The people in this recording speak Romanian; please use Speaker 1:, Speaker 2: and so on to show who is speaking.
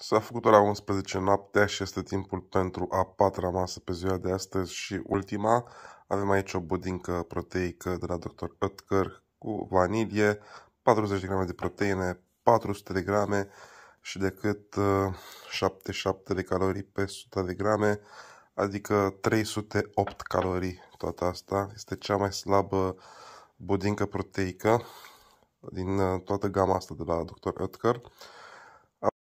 Speaker 1: S-a făcut ora 11 noaptea și este timpul pentru a patra masă pe ziua de astăzi și ultima. Avem aici o budincă proteică de la Dr. Oetker cu vanilie, 40 de grame de proteine, 400 de grame și decât 77 uh, de calorii pe 100 de grame, adică 308 calorii toată asta. Este cea mai slabă budincă proteică din uh, toată gama asta de la Dr. Oetker.